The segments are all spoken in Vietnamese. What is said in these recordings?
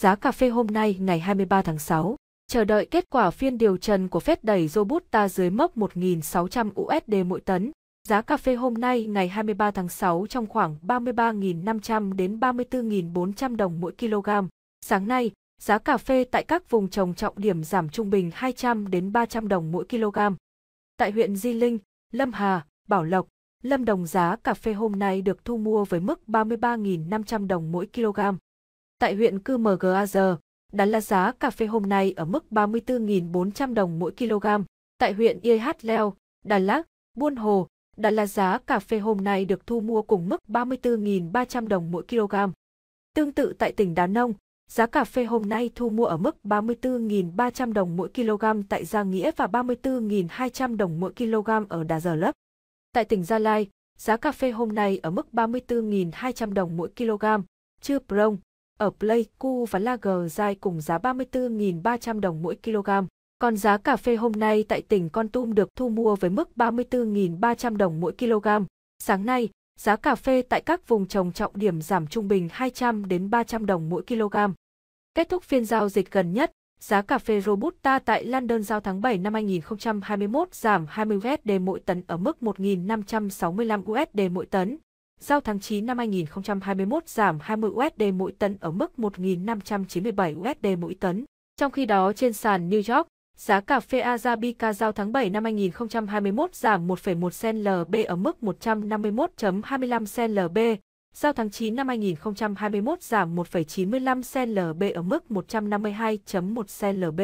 Giá cà phê hôm nay ngày 23 tháng 6, chờ đợi kết quả phiên điều trần của Fed đẩy Robusta dưới mốc 1.600 USD mỗi tấn. Giá cà phê hôm nay ngày 23 tháng 6 trong khoảng 33.500 đến 34.400 đồng mỗi kg. Sáng nay, giá cà phê tại các vùng trồng trọng điểm giảm trung bình 200 đến 300 đồng mỗi kg. Tại huyện Di Linh, Lâm Hà, Bảo Lộc, Lâm Đồng giá cà phê hôm nay được thu mua với mức 33.500 đồng mỗi kg tại huyện Cư mờ MGAZ. Đắn là giá cà phê hôm nay ở mức 34.400 đồng mỗi kg. Tại huyện IH Leo, Đà Lạt, Buôn Hồ, Đà Lạt giá cà phê hôm nay được thu mua cùng mức 34.300 đồng mỗi kg. Tương tự tại tỉnh Đà Nông, giá cà phê hôm nay thu mua ở mức 34.300 đồng mỗi kg tại Gia Nghĩa và 34.200 đồng mỗi kg ở Đà Giờ Lấp. Tại tỉnh Gia Lai, giá cà phê hôm nay ở mức 34.200 đồng mỗi kg, Chư Prong, ở Pleiku và Lager Dai cùng giá 34.300 đồng mỗi kg. Còn giá cà phê hôm nay tại tỉnh Con Tum được thu mua với mức 34.300 đồng mỗi kg. Sáng nay, giá cà phê tại các vùng trồng trọng điểm giảm trung bình 200 đến 300 đồng mỗi kg. Kết thúc phiên giao dịch gần nhất, giá cà phê Robusta tại London giao tháng 7 năm 2021 giảm 20 USD mỗi tấn ở mức 1.565 USD mỗi tấn. Giao tháng 9 năm 2021 giảm 20 USD mỗi tấn ở mức 1.597 USD mỗi tấn. Trong khi đó trên sàn New York, giá cà phê Arabica giao tháng 7 năm 2021 giảm 1,1 sen LB ở mức 151.25 sen LB, giao tháng 9 năm 2021 giảm 1,95 sen LB ở mức 152.1 sen LB.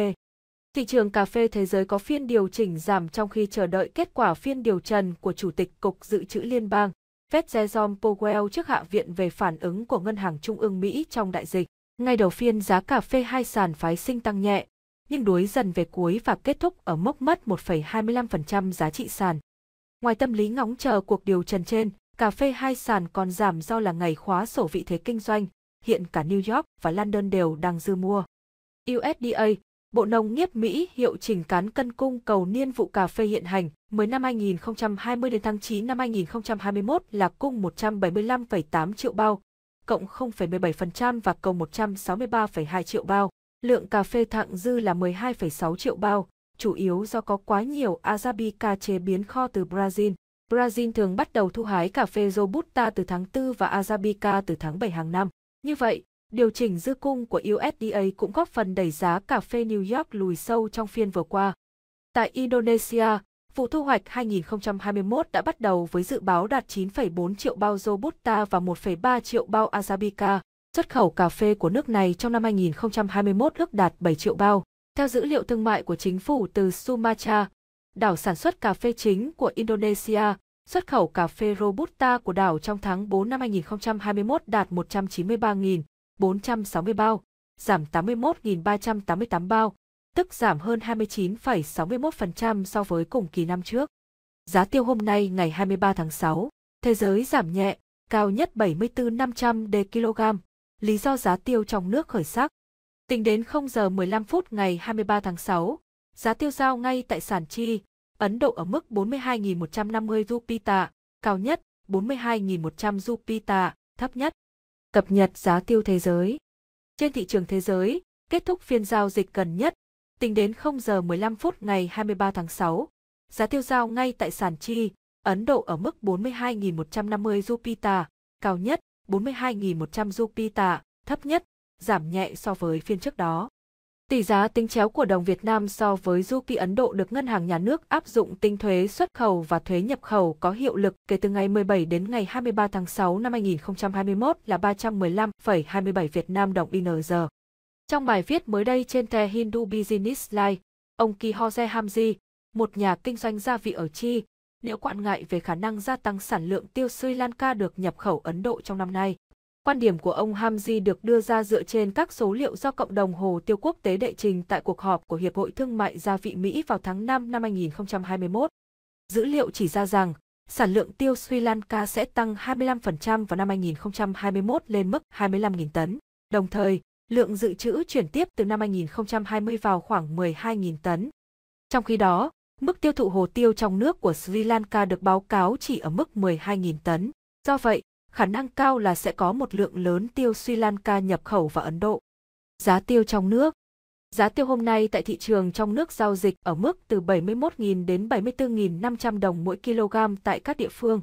Thị trường cà phê thế giới có phiên điều chỉnh giảm trong khi chờ đợi kết quả phiên điều trần của Chủ tịch Cục Dự trữ Liên bang. Fed Jerome Powell trước Hạ viện về phản ứng của Ngân hàng Trung ương Mỹ trong đại dịch. Ngay đầu phiên giá cà phê hai sàn phái sinh tăng nhẹ, nhưng đuối dần về cuối và kết thúc ở mốc mất 1,25% giá trị sàn. Ngoài tâm lý ngóng chờ cuộc điều trần trên, cà phê hai sàn còn giảm do là ngày khóa sổ vị thế kinh doanh, hiện cả New York và London đều đang dư mua. USDA, Bộ Nông nghiệp Mỹ hiệu chỉnh cán cân cung cầu niên vụ cà phê hiện hành, mới năm 2020 đến tháng 9 năm 2021 là cung 175,8 triệu bao, cộng 0,17% và cầu 163,2 triệu bao. Lượng cà phê thặng dư là 12,6 triệu bao, chủ yếu do có quá nhiều Arabica chế biến kho từ Brazil. Brazil thường bắt đầu thu hái cà phê Robusta từ tháng 4 và Arabica từ tháng 7 hàng năm. Như vậy, Điều chỉnh dư cung của USDA cũng góp phần đẩy giá cà phê New York lùi sâu trong phiên vừa qua. Tại Indonesia, vụ thu hoạch 2021 đã bắt đầu với dự báo đạt 9,4 triệu bao Robusta và 1,3 triệu bao Arabica. Xuất khẩu cà phê của nước này trong năm 2021 ước đạt 7 triệu bao. Theo dữ liệu thương mại của chính phủ từ Sumatra, đảo sản xuất cà phê chính của Indonesia, xuất khẩu cà phê Robusta của đảo trong tháng 4 năm 2021 đạt 193.000 460 bao, giảm 81.388 bao, tức giảm hơn 29,61% so với cùng kỳ năm trước. Giá tiêu hôm nay ngày 23 tháng 6, thế giới giảm nhẹ, cao nhất 74.500 d kg. Lý do giá tiêu trong nước khởi sắc. Tính đến 0 giờ 15 phút ngày 23 tháng 6, giá tiêu giao ngay tại sàn chi, Ấn Độ ở mức 42.150 rupee tạ, cao nhất 42.100 rupee tạ, thấp nhất cập nhật giá tiêu thế giới. Trên thị trường thế giới, kết thúc phiên giao dịch gần nhất, tính đến 0 giờ 15 phút ngày 23 tháng 6, giá tiêu giao ngay tại sàn chi, Ấn Độ ở mức 42.150 Jupiter, cao nhất 42.100 Jupiter, thấp nhất, giảm nhẹ so với phiên trước đó. Tỷ giá tính chéo của đồng Việt Nam so với rupee Ấn Độ được Ngân hàng Nhà nước áp dụng tinh thuế xuất khẩu và thuế nhập khẩu có hiệu lực kể từ ngày 17 đến ngày 23 tháng 6 năm 2021 là 315,27 Việt Nam đồng INR. Trong bài viết mới đây trên The Hindu Business Line, ông Kihose Hamji, một nhà kinh doanh gia vị ở Chi, nếu quạn ngại về khả năng gia tăng sản lượng tiêu Sri Lanka được nhập khẩu Ấn Độ trong năm nay. Quan điểm của ông Hamji được đưa ra dựa trên các số liệu do cộng đồng Hồ tiêu quốc tế đệ trình tại cuộc họp của Hiệp hội Thương mại Gia vị Mỹ vào tháng 5 năm 2021. Dữ liệu chỉ ra rằng, sản lượng tiêu Sri Lanka sẽ tăng 25% vào năm 2021 lên mức 25.000 tấn. Đồng thời, lượng dự trữ chuyển tiếp từ năm 2020 vào khoảng 12.000 tấn. Trong khi đó, mức tiêu thụ hồ tiêu trong nước của Sri Lanka được báo cáo chỉ ở mức 12.000 tấn. Do vậy, khả năng cao là sẽ có một lượng lớn tiêu Sri Lanka nhập khẩu vào Ấn Độ. Giá tiêu trong nước Giá tiêu hôm nay tại thị trường trong nước giao dịch ở mức từ 71.000 đến 74.500 đồng mỗi kg tại các địa phương.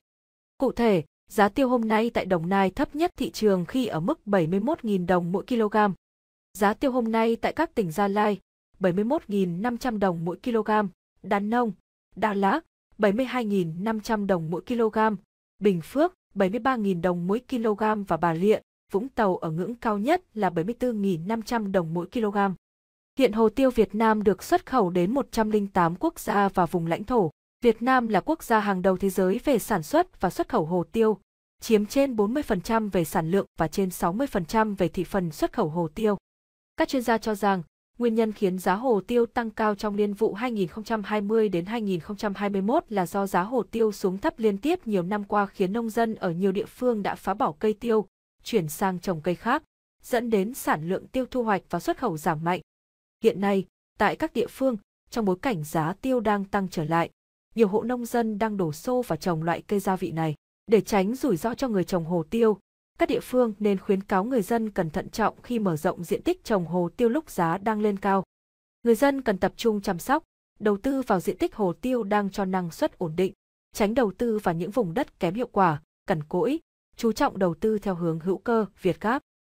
Cụ thể, giá tiêu hôm nay tại Đồng Nai thấp nhất thị trường khi ở mức 71.000 đồng mỗi kg. Giá tiêu hôm nay tại các tỉnh Gia Lai, 71.500 đồng mỗi kg, Đan Nông, Đà Lạt, 72.500 đồng mỗi kg, Bình Phước, 73.000 đồng mỗi kg và Bà Rịa, Vũng Tàu ở ngưỡng cao nhất là 74.500 đồng mỗi kg. Hiện hồ tiêu Việt Nam được xuất khẩu đến 108 quốc gia và vùng lãnh thổ. Việt Nam là quốc gia hàng đầu thế giới về sản xuất và xuất khẩu hồ tiêu, chiếm trên 40% về sản lượng và trên 60% về thị phần xuất khẩu hồ tiêu. Các chuyên gia cho rằng, Nguyên nhân khiến giá hồ tiêu tăng cao trong liên vụ 2020 đến 2021 là do giá hồ tiêu xuống thấp liên tiếp nhiều năm qua khiến nông dân ở nhiều địa phương đã phá bỏ cây tiêu, chuyển sang trồng cây khác, dẫn đến sản lượng tiêu thu hoạch và xuất khẩu giảm mạnh. Hiện nay, tại các địa phương, trong bối cảnh giá tiêu đang tăng trở lại, nhiều hộ nông dân đang đổ xô và trồng loại cây gia vị này để tránh rủi ro cho người trồng hồ tiêu các địa phương nên khuyến cáo người dân cần thận trọng khi mở rộng diện tích trồng hồ tiêu lúc giá đang lên cao. Người dân cần tập trung chăm sóc, đầu tư vào diện tích hồ tiêu đang cho năng suất ổn định, tránh đầu tư vào những vùng đất kém hiệu quả, cằn cỗi, chú trọng đầu tư theo hướng hữu cơ, việt gáp.